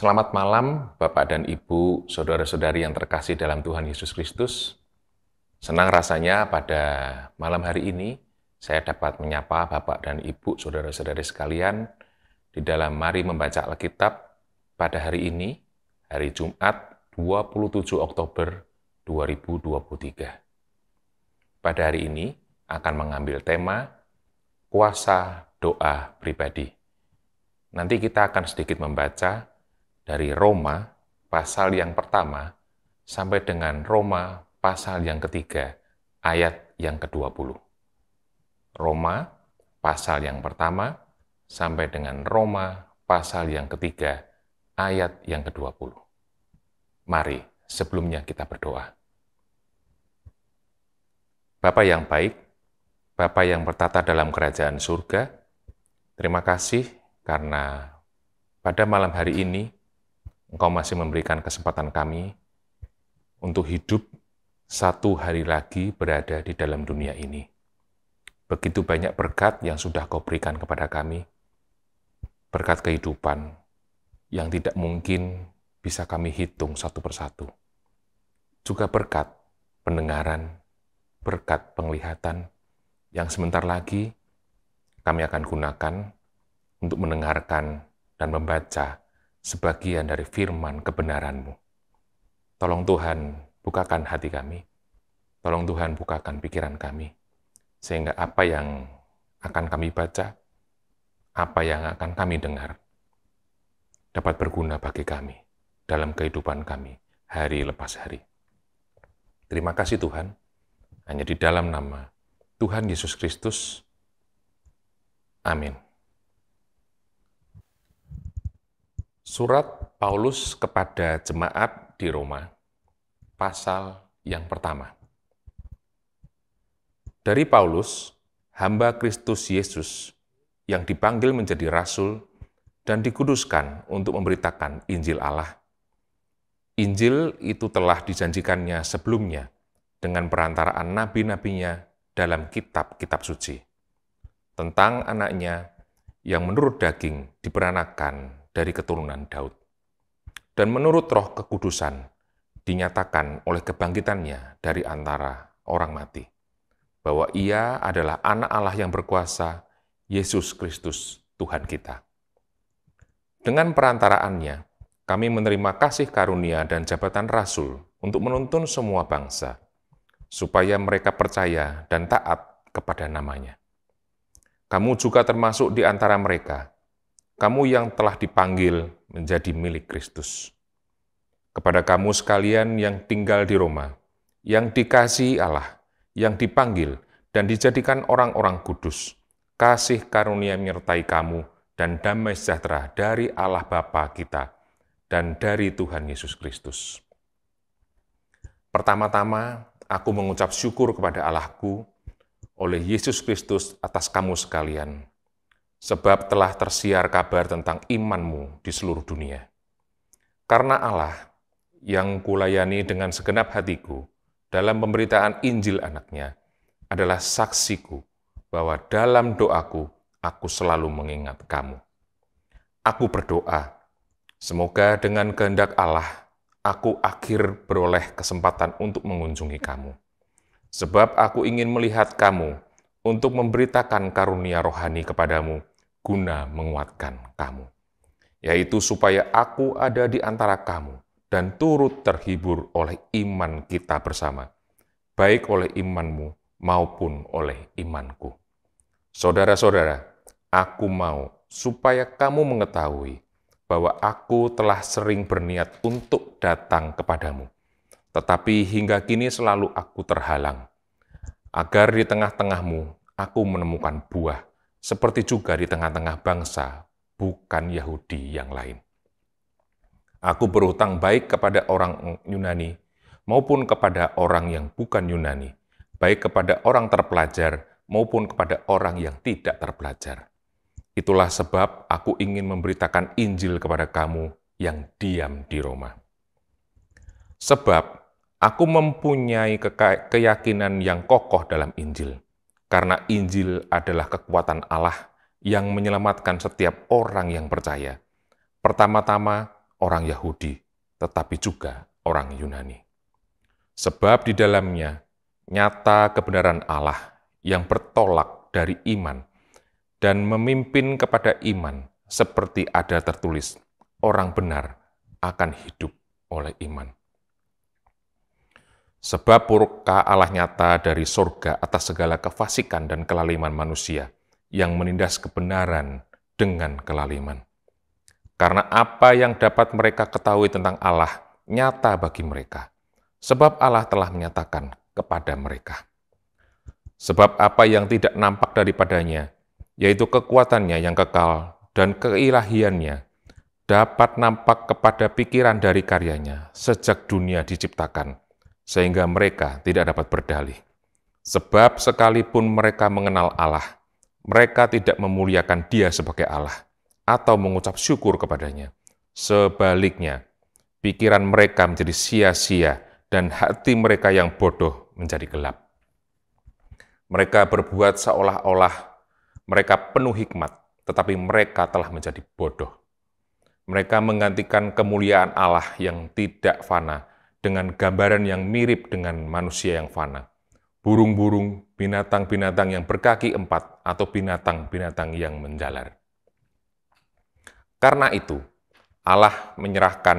Selamat malam, Bapak dan Ibu, saudara-saudari yang terkasih dalam Tuhan Yesus Kristus. Senang rasanya pada malam hari ini saya dapat menyapa Bapak dan Ibu, saudara-saudari sekalian di dalam Mari Membaca Alkitab pada hari ini, hari Jumat 27 Oktober 2023. Pada hari ini akan mengambil tema kuasa doa pribadi. Nanti kita akan sedikit membaca dari Roma pasal yang pertama sampai dengan Roma pasal yang ketiga ayat yang ke-20. Roma pasal yang pertama sampai dengan Roma pasal yang ketiga ayat yang ke-20. Mari sebelumnya kita berdoa. Bapa yang baik, Bapa yang bertata dalam kerajaan surga, terima kasih karena pada malam hari ini Engkau masih memberikan kesempatan kami untuk hidup satu hari lagi berada di dalam dunia ini. Begitu banyak berkat yang sudah kau berikan kepada kami, berkat kehidupan yang tidak mungkin bisa kami hitung satu persatu. Juga berkat pendengaran, berkat penglihatan, yang sebentar lagi kami akan gunakan untuk mendengarkan dan membaca sebagian dari firman kebenaran-Mu. Tolong Tuhan, bukakan hati kami. Tolong Tuhan, bukakan pikiran kami. Sehingga apa yang akan kami baca, apa yang akan kami dengar, dapat berguna bagi kami dalam kehidupan kami hari lepas hari. Terima kasih Tuhan, hanya di dalam nama Tuhan Yesus Kristus. Amin. Surat Paulus kepada jemaat di Roma, pasal yang pertama. Dari Paulus, hamba Kristus Yesus yang dipanggil menjadi rasul dan dikuduskan untuk memberitakan Injil Allah. Injil itu telah dijanjikannya sebelumnya dengan perantaraan nabi-nabinya dalam kitab-kitab suci tentang anaknya yang menurut daging diperanakan dari keturunan Daud. Dan menurut roh kekudusan, dinyatakan oleh kebangkitannya dari antara orang mati, bahwa ia adalah anak Allah yang berkuasa, Yesus Kristus Tuhan kita. Dengan perantaraannya, kami menerima kasih karunia dan jabatan rasul untuk menuntun semua bangsa, supaya mereka percaya dan taat kepada namanya. Kamu juga termasuk di antara mereka, kamu yang telah dipanggil menjadi milik Kristus. Kepada kamu sekalian yang tinggal di Roma, yang dikasihi Allah, yang dipanggil dan dijadikan orang-orang kudus, kasih karunia menyertai kamu dan damai sejahtera dari Allah Bapa kita dan dari Tuhan Yesus Kristus. Pertama-tama, aku mengucap syukur kepada Allahku oleh Yesus Kristus atas kamu sekalian sebab telah tersiar kabar tentang imanmu di seluruh dunia. Karena Allah yang kulayani dengan segenap hatiku dalam pemberitaan Injil anaknya adalah saksiku bahwa dalam doaku aku selalu mengingat kamu. Aku berdoa, semoga dengan kehendak Allah aku akhir beroleh kesempatan untuk mengunjungi kamu. Sebab aku ingin melihat kamu untuk memberitakan karunia rohani kepadamu guna menguatkan kamu, yaitu supaya aku ada di antara kamu dan turut terhibur oleh iman kita bersama, baik oleh imanmu maupun oleh imanku. Saudara-saudara, aku mau supaya kamu mengetahui bahwa aku telah sering berniat untuk datang kepadamu, tetapi hingga kini selalu aku terhalang, agar di tengah-tengahmu aku menemukan buah seperti juga di tengah-tengah bangsa bukan Yahudi yang lain. Aku berhutang baik kepada orang Yunani maupun kepada orang yang bukan Yunani, baik kepada orang terpelajar maupun kepada orang yang tidak terpelajar. Itulah sebab aku ingin memberitakan Injil kepada kamu yang diam di Roma. Sebab aku mempunyai keyakinan yang kokoh dalam Injil, karena Injil adalah kekuatan Allah yang menyelamatkan setiap orang yang percaya, pertama-tama orang Yahudi, tetapi juga orang Yunani. Sebab di dalamnya nyata kebenaran Allah yang bertolak dari iman dan memimpin kepada iman seperti ada tertulis, orang benar akan hidup oleh iman. Sebab murka Allah nyata dari surga atas segala kefasikan dan kelaliman manusia yang menindas kebenaran dengan kelaliman. Karena apa yang dapat mereka ketahui tentang Allah nyata bagi mereka, sebab Allah telah menyatakan kepada mereka. Sebab apa yang tidak nampak daripadanya, yaitu kekuatannya yang kekal dan keilahiannya, dapat nampak kepada pikiran dari karyanya sejak dunia diciptakan, sehingga mereka tidak dapat berdalih. Sebab sekalipun mereka mengenal Allah, mereka tidak memuliakan Dia sebagai Allah atau mengucap syukur kepadanya. Sebaliknya, pikiran mereka menjadi sia-sia dan hati mereka yang bodoh menjadi gelap. Mereka berbuat seolah-olah mereka penuh hikmat, tetapi mereka telah menjadi bodoh. Mereka menggantikan kemuliaan Allah yang tidak fana dengan gambaran yang mirip dengan manusia yang fana. Burung-burung, binatang-binatang yang berkaki empat, atau binatang-binatang yang menjalar. Karena itu, Allah menyerahkan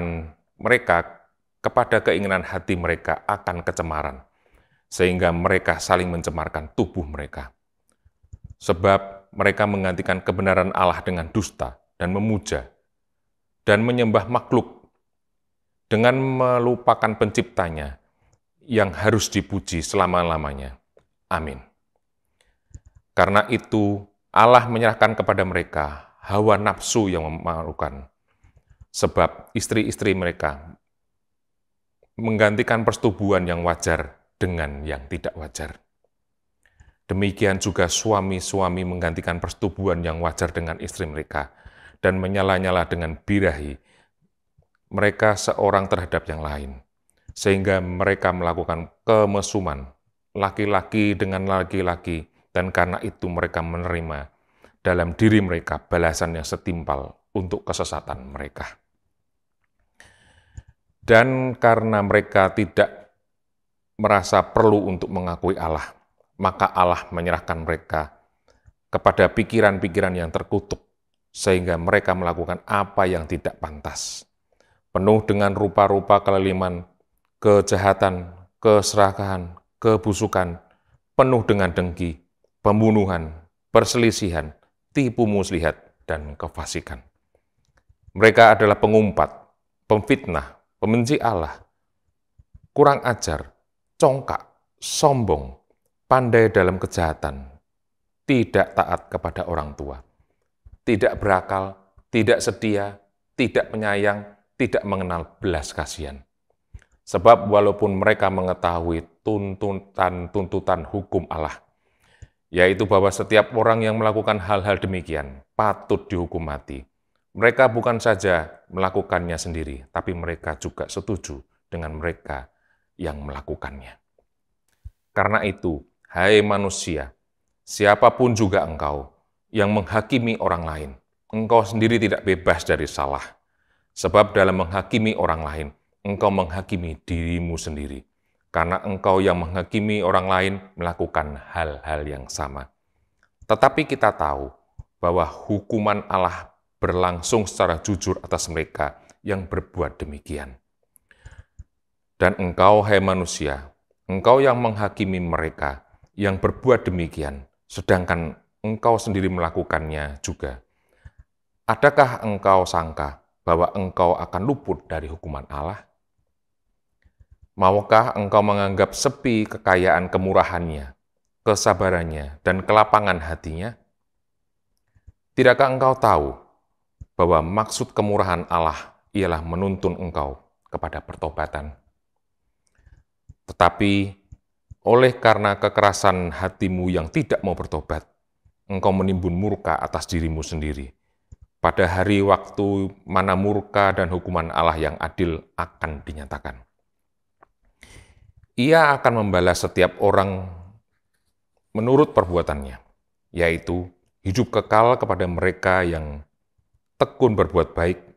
mereka kepada keinginan hati mereka akan kecemaran, sehingga mereka saling mencemarkan tubuh mereka. Sebab mereka menggantikan kebenaran Allah dengan dusta dan memuja, dan menyembah makhluk dengan melupakan penciptanya yang harus dipuji selama-lamanya. Amin. Karena itu Allah menyerahkan kepada mereka hawa nafsu yang memalukan, sebab istri-istri mereka menggantikan persetubuhan yang wajar dengan yang tidak wajar. Demikian juga suami-suami menggantikan persetubuhan yang wajar dengan istri mereka dan menyala-nyala dengan birahi mereka seorang terhadap yang lain, sehingga mereka melakukan kemesuman laki-laki dengan laki-laki, dan karena itu mereka menerima dalam diri mereka balasan yang setimpal untuk kesesatan mereka. Dan karena mereka tidak merasa perlu untuk mengakui Allah, maka Allah menyerahkan mereka kepada pikiran-pikiran yang terkutuk, sehingga mereka melakukan apa yang tidak pantas penuh dengan rupa-rupa keleliman, kejahatan, keserakahan, kebusukan, penuh dengan dengki, pembunuhan, perselisihan, tipu muslihat, dan kefasikan. Mereka adalah pengumpat, pemfitnah, pembenci Allah, kurang ajar, congkak, sombong, pandai dalam kejahatan, tidak taat kepada orang tua, tidak berakal, tidak setia, tidak penyayang, tidak mengenal belas kasihan. Sebab walaupun mereka mengetahui tuntutan-tuntutan hukum Allah, yaitu bahwa setiap orang yang melakukan hal-hal demikian patut dihukum mati. Mereka bukan saja melakukannya sendiri, tapi mereka juga setuju dengan mereka yang melakukannya. Karena itu, hai manusia, siapapun juga engkau yang menghakimi orang lain, engkau sendiri tidak bebas dari salah Sebab dalam menghakimi orang lain, engkau menghakimi dirimu sendiri. Karena engkau yang menghakimi orang lain melakukan hal-hal yang sama. Tetapi kita tahu bahwa hukuman Allah berlangsung secara jujur atas mereka yang berbuat demikian. Dan engkau, hai manusia, engkau yang menghakimi mereka yang berbuat demikian, sedangkan engkau sendiri melakukannya juga. Adakah engkau sangka bahwa engkau akan luput dari hukuman Allah? Maukah engkau menganggap sepi kekayaan kemurahannya, kesabarannya, dan kelapangan hatinya? Tidakkah engkau tahu bahwa maksud kemurahan Allah ialah menuntun engkau kepada pertobatan? Tetapi oleh karena kekerasan hatimu yang tidak mau bertobat, engkau menimbun murka atas dirimu sendiri.' pada hari waktu mana murka dan hukuman Allah yang adil akan dinyatakan. Ia akan membalas setiap orang menurut perbuatannya, yaitu hidup kekal kepada mereka yang tekun berbuat baik,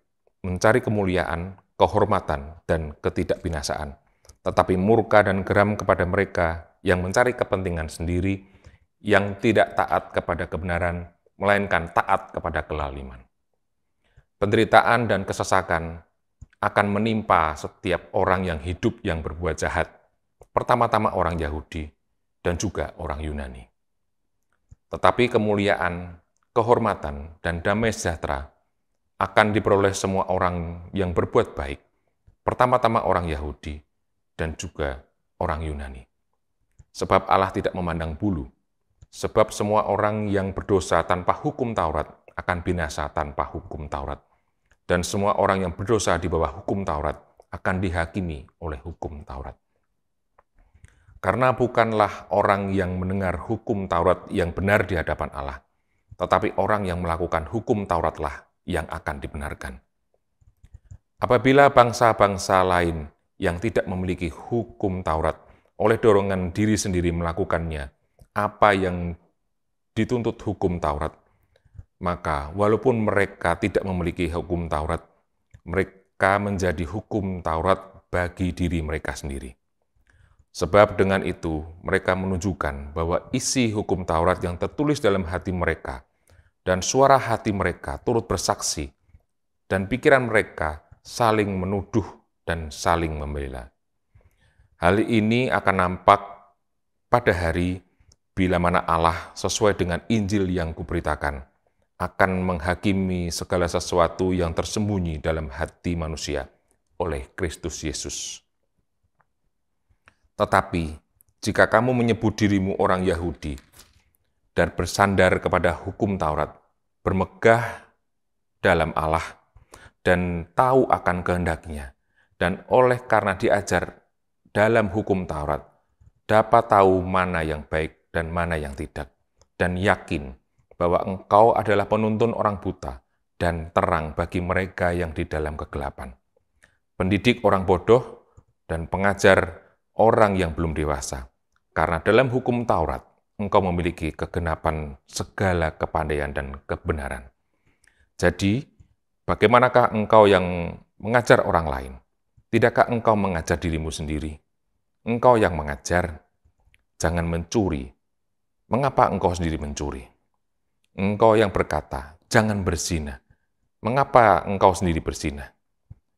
mencari kemuliaan, kehormatan, dan ketidakbinasaan. Tetapi murka dan geram kepada mereka yang mencari kepentingan sendiri, yang tidak taat kepada kebenaran, melainkan taat kepada kelaliman penderitaan dan kesesakan akan menimpa setiap orang yang hidup yang berbuat jahat, pertama-tama orang Yahudi dan juga orang Yunani. Tetapi kemuliaan, kehormatan, dan damai sejahtera akan diperoleh semua orang yang berbuat baik, pertama-tama orang Yahudi dan juga orang Yunani. Sebab Allah tidak memandang bulu, sebab semua orang yang berdosa tanpa hukum Taurat akan binasa tanpa hukum Taurat dan semua orang yang berdosa di bawah hukum Taurat akan dihakimi oleh hukum Taurat. Karena bukanlah orang yang mendengar hukum Taurat yang benar di hadapan Allah, tetapi orang yang melakukan hukum Tauratlah yang akan dibenarkan. Apabila bangsa-bangsa lain yang tidak memiliki hukum Taurat oleh dorongan diri sendiri melakukannya, apa yang dituntut hukum Taurat maka walaupun mereka tidak memiliki hukum Taurat, mereka menjadi hukum Taurat bagi diri mereka sendiri. Sebab dengan itu mereka menunjukkan bahwa isi hukum Taurat yang tertulis dalam hati mereka dan suara hati mereka turut bersaksi dan pikiran mereka saling menuduh dan saling membela. Hal ini akan nampak pada hari bila mana Allah sesuai dengan Injil yang kuberitakan akan menghakimi segala sesuatu yang tersembunyi dalam hati manusia oleh Kristus Yesus. Tetapi, jika kamu menyebut dirimu orang Yahudi dan bersandar kepada hukum Taurat, bermegah dalam Allah, dan tahu akan kehendaknya, dan oleh karena diajar dalam hukum Taurat, dapat tahu mana yang baik dan mana yang tidak, dan yakin bahwa engkau adalah penuntun orang buta dan terang bagi mereka yang di dalam kegelapan. Pendidik orang bodoh dan pengajar orang yang belum dewasa. Karena dalam hukum Taurat, engkau memiliki kegenapan segala kepandaian dan kebenaran. Jadi, bagaimanakah engkau yang mengajar orang lain? Tidakkah engkau mengajar dirimu sendiri? Engkau yang mengajar, jangan mencuri. Mengapa engkau sendiri mencuri? Engkau yang berkata, jangan berzina. Mengapa engkau sendiri berzina?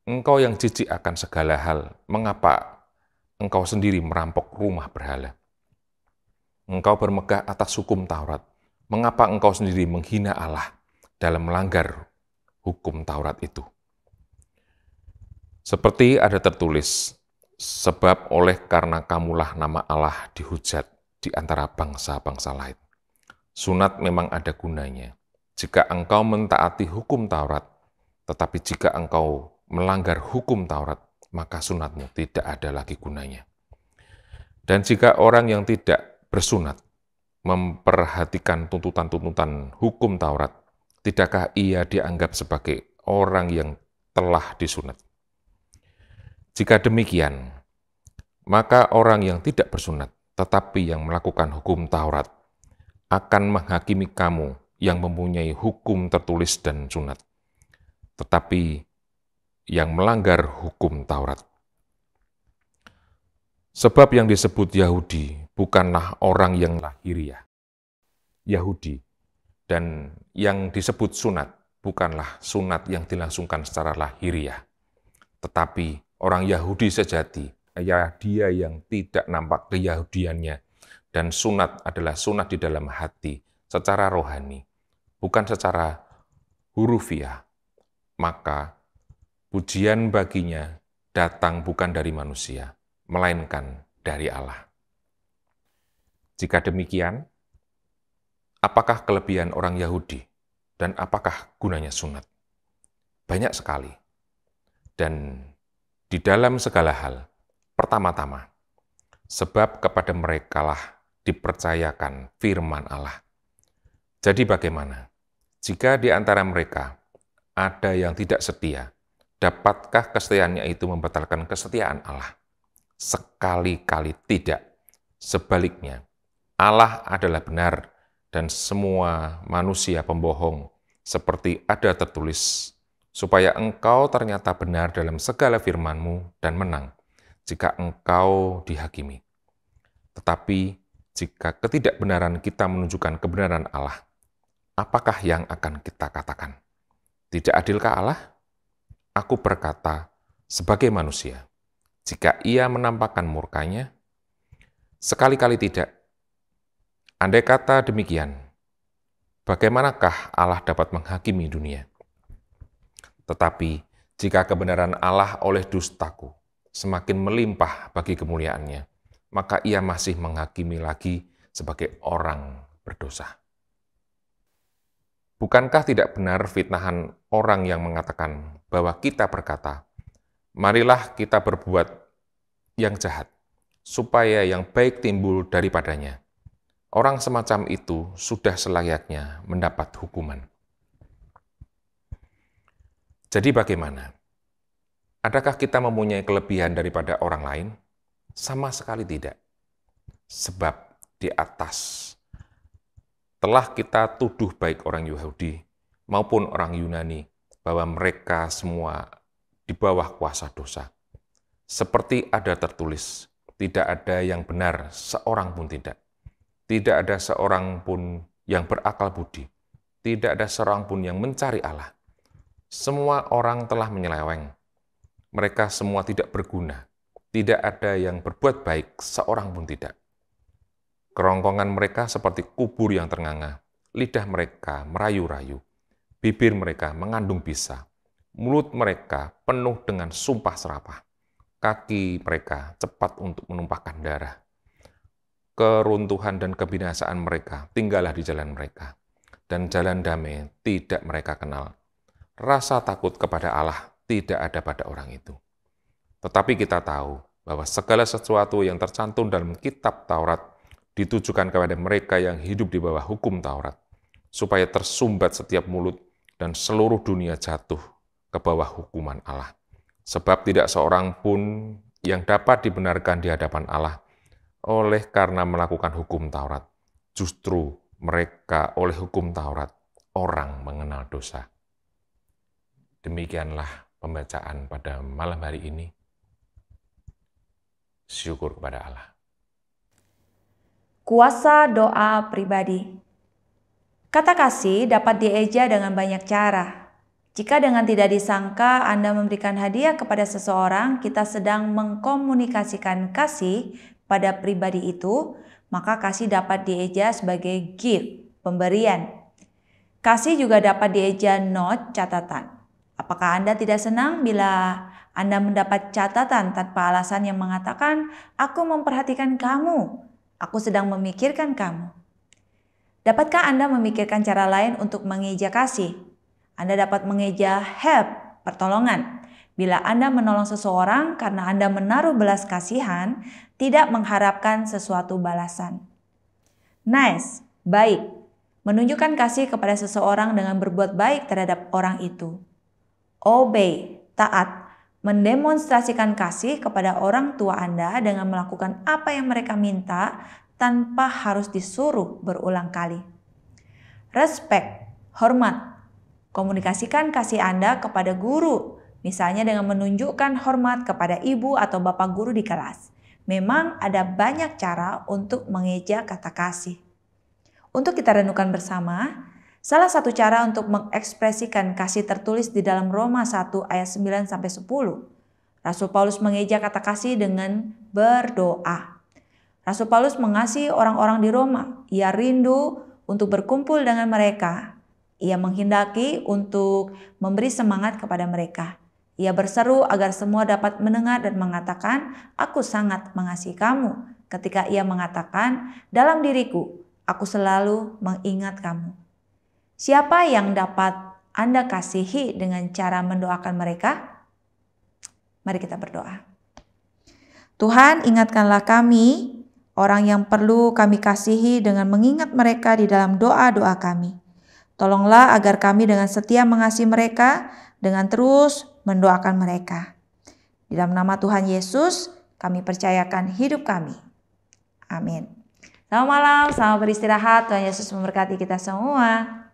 Engkau yang jijik akan segala hal, mengapa engkau sendiri merampok rumah berhala? Engkau bermegah atas hukum Taurat, mengapa engkau sendiri menghina Allah dalam melanggar hukum Taurat itu? Seperti ada tertulis, sebab oleh karena kamulah nama Allah dihujat di antara bangsa-bangsa lain sunat memang ada gunanya. Jika engkau mentaati hukum Taurat, tetapi jika engkau melanggar hukum Taurat, maka sunatmu tidak ada lagi gunanya. Dan jika orang yang tidak bersunat memperhatikan tuntutan-tuntutan hukum Taurat, tidakkah ia dianggap sebagai orang yang telah disunat? Jika demikian, maka orang yang tidak bersunat tetapi yang melakukan hukum Taurat akan menghakimi kamu yang mempunyai hukum tertulis dan sunat, tetapi yang melanggar hukum Taurat. Sebab yang disebut Yahudi bukanlah orang yang lahiriah, Yahudi, dan yang disebut sunat bukanlah sunat yang dilangsungkan secara lahiriah, tetapi orang Yahudi sejati, ya dia yang tidak nampak keyahudiannya dan sunat adalah sunat di dalam hati secara rohani, bukan secara hurufiah. Maka pujian baginya datang bukan dari manusia, melainkan dari Allah. Jika demikian, apakah kelebihan orang Yahudi dan apakah gunanya sunat? Banyak sekali. Dan di dalam segala hal, pertama-tama, sebab kepada merekalah dipercayakan firman Allah. Jadi bagaimana? Jika di antara mereka ada yang tidak setia, dapatkah kesetiaannya itu membatalkan kesetiaan Allah? Sekali-kali tidak. Sebaliknya, Allah adalah benar dan semua manusia pembohong, seperti ada tertulis, supaya engkau ternyata benar dalam segala firmanmu dan menang, jika engkau dihakimi. Tetapi jika ketidakbenaran kita menunjukkan kebenaran Allah, apakah yang akan kita katakan? Tidak adilkah Allah? Aku berkata, sebagai manusia, jika ia menampakkan murkanya, sekali-kali tidak. Andai kata demikian, bagaimanakah Allah dapat menghakimi dunia? Tetapi jika kebenaran Allah oleh dustaku semakin melimpah bagi kemuliaannya, maka ia masih menghakimi lagi sebagai orang berdosa. Bukankah tidak benar fitnahan orang yang mengatakan bahwa kita berkata, "Marilah kita berbuat yang jahat, supaya yang baik timbul daripadanya"? Orang semacam itu sudah selayaknya mendapat hukuman. Jadi, bagaimana? Adakah kita mempunyai kelebihan daripada orang lain? Sama sekali tidak. Sebab di atas telah kita tuduh baik orang Yahudi maupun orang Yunani bahwa mereka semua di bawah kuasa dosa. Seperti ada tertulis, tidak ada yang benar, seorang pun tidak. Tidak ada seorang pun yang berakal budi. Tidak ada seorang pun yang mencari Allah. Semua orang telah menyeleweng. Mereka semua tidak berguna. Tidak ada yang berbuat baik, seorang pun tidak. Kerongkongan mereka seperti kubur yang ternganga, lidah mereka merayu-rayu, bibir mereka mengandung bisa, mulut mereka penuh dengan sumpah serapah, kaki mereka cepat untuk menumpahkan darah. Keruntuhan dan kebinasaan mereka tinggallah di jalan mereka, dan jalan damai tidak mereka kenal. Rasa takut kepada Allah tidak ada pada orang itu. Tetapi kita tahu bahwa segala sesuatu yang tercantum dalam kitab Taurat ditujukan kepada mereka yang hidup di bawah hukum Taurat, supaya tersumbat setiap mulut dan seluruh dunia jatuh ke bawah hukuman Allah. Sebab tidak seorang pun yang dapat dibenarkan di hadapan Allah oleh karena melakukan hukum Taurat. Justru mereka oleh hukum Taurat orang mengenal dosa. Demikianlah pembacaan pada malam hari ini syukur kepada Allah. Kuasa doa pribadi. Kata kasih dapat dieja dengan banyak cara. Jika dengan tidak disangka Anda memberikan hadiah kepada seseorang, kita sedang mengkomunikasikan kasih pada pribadi itu, maka kasih dapat dieja sebagai gift, pemberian. Kasih juga dapat dieja note catatan. Apakah Anda tidak senang bila anda mendapat catatan tanpa alasan yang mengatakan, "Aku memperhatikan kamu, aku sedang memikirkan kamu." Dapatkah Anda memikirkan cara lain untuk mengeja kasih? Anda dapat mengeja help, pertolongan. Bila Anda menolong seseorang karena Anda menaruh belas kasihan, tidak mengharapkan sesuatu balasan. Nice, baik. Menunjukkan kasih kepada seseorang dengan berbuat baik terhadap orang itu. Obey, taat, Mendemonstrasikan kasih kepada orang tua Anda dengan melakukan apa yang mereka minta tanpa harus disuruh berulang kali. Respek, hormat. Komunikasikan kasih Anda kepada guru, misalnya dengan menunjukkan hormat kepada ibu atau bapak guru di kelas. Memang ada banyak cara untuk mengeja kata kasih. Untuk kita renungkan bersama, Salah satu cara untuk mengekspresikan kasih tertulis di dalam Roma 1 ayat 9 sampai 10. Rasul Paulus mengeja kata kasih dengan berdoa. Rasul Paulus mengasihi orang-orang di Roma. Ia rindu untuk berkumpul dengan mereka. Ia menghendaki untuk memberi semangat kepada mereka. Ia berseru agar semua dapat mendengar dan mengatakan, "Aku sangat mengasihi kamu." Ketika ia mengatakan, "Dalam diriku, aku selalu mengingat kamu." Siapa yang dapat Anda kasihi dengan cara mendoakan mereka? Mari kita berdoa. Tuhan, ingatkanlah kami, orang yang perlu kami kasihi dengan mengingat mereka di dalam doa-doa kami. Tolonglah agar kami dengan setia mengasihi mereka, dengan terus mendoakan mereka. Di dalam nama Tuhan Yesus, kami percayakan hidup kami. Amin. Selamat malam, selamat beristirahat. Tuhan Yesus memberkati kita semua.